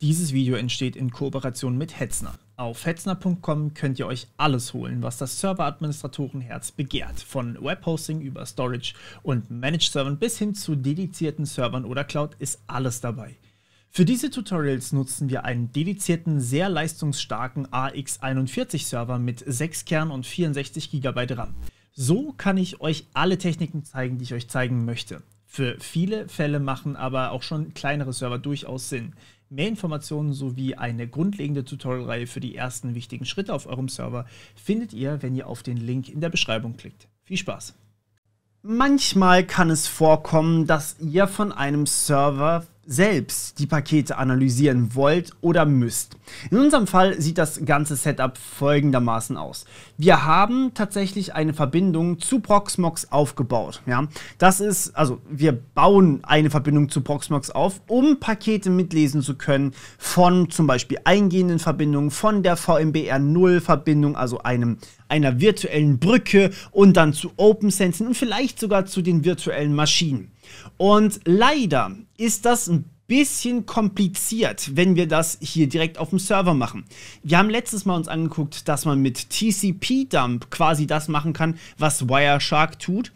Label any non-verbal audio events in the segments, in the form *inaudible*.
Dieses Video entsteht in Kooperation mit Hetzner. Auf hetzner.com könnt ihr euch alles holen, was das Serveradministratorenherz begehrt. Von Webhosting über Storage und Managed Servern bis hin zu dedizierten Servern oder Cloud ist alles dabei. Für diese Tutorials nutzen wir einen dedizierten, sehr leistungsstarken AX41-Server mit 6 Kern und 64 GB RAM. So kann ich euch alle Techniken zeigen, die ich euch zeigen möchte. Für viele Fälle machen aber auch schon kleinere Server durchaus Sinn. Mehr Informationen sowie eine grundlegende Tutorialreihe für die ersten wichtigen Schritte auf eurem Server findet ihr, wenn ihr auf den Link in der Beschreibung klickt. Viel Spaß! Manchmal kann es vorkommen, dass ihr von einem Server selbst die Pakete analysieren wollt oder müsst. In unserem Fall sieht das ganze Setup folgendermaßen aus. Wir haben tatsächlich eine Verbindung zu Proxmox aufgebaut. Ja? Das ist, also wir bauen eine Verbindung zu Proxmox auf, um Pakete mitlesen zu können von zum Beispiel eingehenden Verbindungen, von der VMBR0-Verbindung, also einem einer virtuellen Brücke und dann zu OpenSense und vielleicht sogar zu den virtuellen Maschinen. Und leider ist das ein bisschen kompliziert, wenn wir das hier direkt auf dem Server machen. Wir haben letztes Mal uns angeguckt, dass man mit TCP-Dump quasi das machen kann, was Wireshark tut.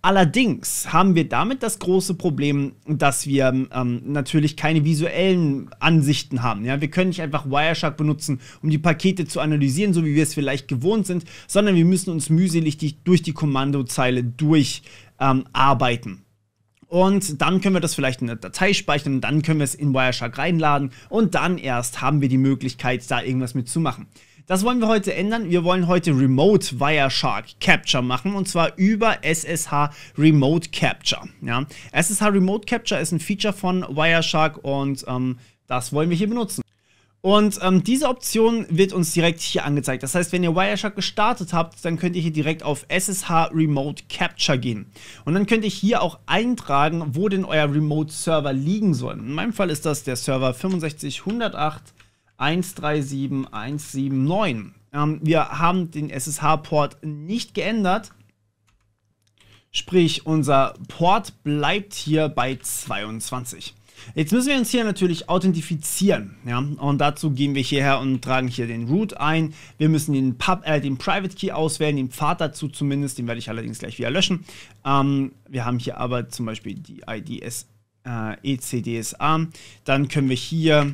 Allerdings haben wir damit das große Problem, dass wir ähm, natürlich keine visuellen Ansichten haben. Ja? Wir können nicht einfach Wireshark benutzen, um die Pakete zu analysieren, so wie wir es vielleicht gewohnt sind, sondern wir müssen uns mühselig die, durch die Kommandozeile durcharbeiten. Ähm, und dann können wir das vielleicht in der Datei speichern, dann können wir es in Wireshark reinladen und dann erst haben wir die Möglichkeit, da irgendwas mitzumachen. Das wollen wir heute ändern. Wir wollen heute Remote Wireshark Capture machen und zwar über SSH Remote Capture. Ja? SSH Remote Capture ist ein Feature von Wireshark und ähm, das wollen wir hier benutzen. Und ähm, diese Option wird uns direkt hier angezeigt. Das heißt, wenn ihr Wireshark gestartet habt, dann könnt ihr hier direkt auf SSH Remote Capture gehen. Und dann könnt ihr hier auch eintragen, wo denn euer Remote Server liegen soll. In meinem Fall ist das der Server 65108 137179. Ähm, wir haben den SSH-Port nicht geändert. Sprich, unser Port bleibt hier bei 22. Jetzt müssen wir uns hier natürlich authentifizieren. Ja? Und dazu gehen wir hierher und tragen hier den Root ein. Wir müssen den, Pub, äh, den Private Key auswählen, den Pfad dazu zumindest. Den werde ich allerdings gleich wieder löschen. Ähm, wir haben hier aber zum Beispiel die IDS, äh, ECDSA. Dann können wir hier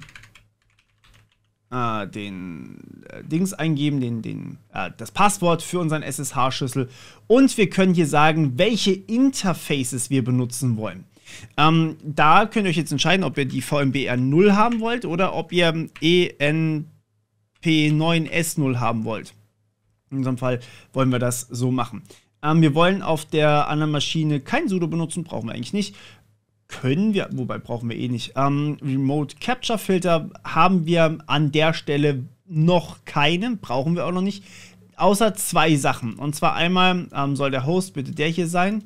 äh, den äh, Dings eingeben, den, den, äh, das Passwort für unseren SSH-Schlüssel. Und wir können hier sagen, welche Interfaces wir benutzen wollen. Ähm, da könnt ihr euch jetzt entscheiden, ob ihr die VMBR 0 haben wollt oder ob ihr ENP9S0 haben wollt. In unserem Fall wollen wir das so machen. Ähm, wir wollen auf der anderen Maschine kein Sudo benutzen, brauchen wir eigentlich nicht. Können wir, wobei brauchen wir eh nicht. Ähm, Remote Capture Filter haben wir an der Stelle noch keinen, brauchen wir auch noch nicht. Außer zwei Sachen. Und zwar einmal ähm, soll der Host bitte der hier sein.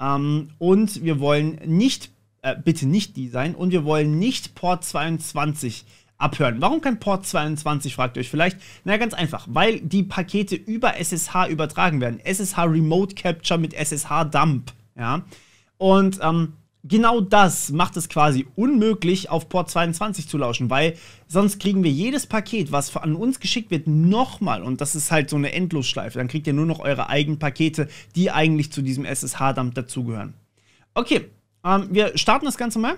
Ähm, und wir wollen nicht, äh, bitte nicht die sein, und wir wollen nicht Port 22 abhören. Warum kein Port 22, fragt ihr euch vielleicht. Na ganz einfach, weil die Pakete über SSH übertragen werden. SSH Remote Capture mit SSH Dump. Ja? Und ähm, genau das macht es quasi unmöglich, auf Port 22 zu lauschen, weil sonst kriegen wir jedes Paket, was an uns geschickt wird, nochmal. Und das ist halt so eine Endlosschleife. Dann kriegt ihr nur noch eure eigenen Pakete, die eigentlich zu diesem SSH-Dump dazugehören. Okay, ähm, wir starten das Ganze mal.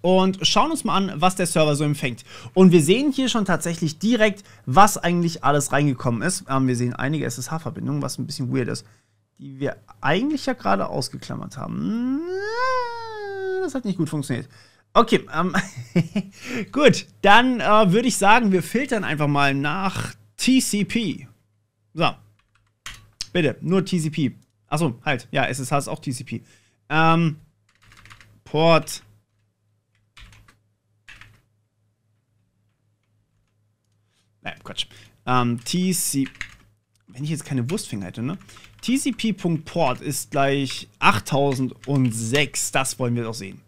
Und schauen uns mal an, was der Server so empfängt. Und wir sehen hier schon tatsächlich direkt, was eigentlich alles reingekommen ist. Ähm, wir sehen einige SSH-Verbindungen, was ein bisschen weird ist die wir eigentlich ja gerade ausgeklammert haben. Das hat nicht gut funktioniert. Okay, ähm, *laughs* gut, dann äh, würde ich sagen, wir filtern einfach mal nach TCP. So, bitte, nur TCP. Achso, halt, ja, SSH ist auch TCP. Ähm, Port. Nein, Quatsch. Ähm, TCP wenn ich jetzt keine Wurstfinger hätte, ne? TCP.port ist gleich 8006. Das wollen wir doch sehen.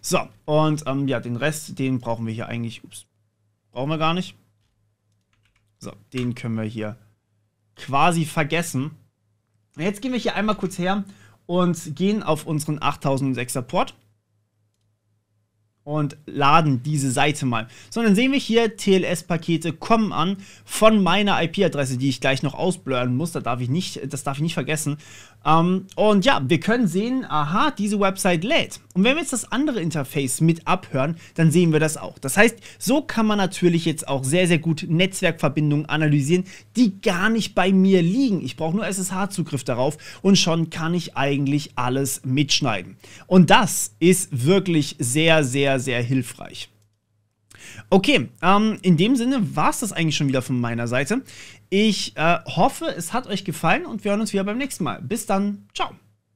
So, und ähm, ja, den Rest, den brauchen wir hier eigentlich. Ups, brauchen wir gar nicht. So, den können wir hier quasi vergessen. Jetzt gehen wir hier einmal kurz her und gehen auf unseren 8006er Port und laden diese Seite mal. So, dann sehen wir hier, TLS-Pakete kommen an von meiner IP-Adresse, die ich gleich noch ausblören muss. Da darf ich nicht, das darf ich nicht vergessen. Ähm, und ja, wir können sehen, aha, diese Website lädt. Und wenn wir jetzt das andere Interface mit abhören, dann sehen wir das auch. Das heißt, so kann man natürlich jetzt auch sehr, sehr gut Netzwerkverbindungen analysieren, die gar nicht bei mir liegen. Ich brauche nur SSH-Zugriff darauf und schon kann ich eigentlich alles mitschneiden. Und das ist wirklich sehr, sehr, sehr hilfreich. Okay, ähm, in dem Sinne war es das eigentlich schon wieder von meiner Seite. Ich äh, hoffe, es hat euch gefallen und wir hören uns wieder beim nächsten Mal. Bis dann, ciao.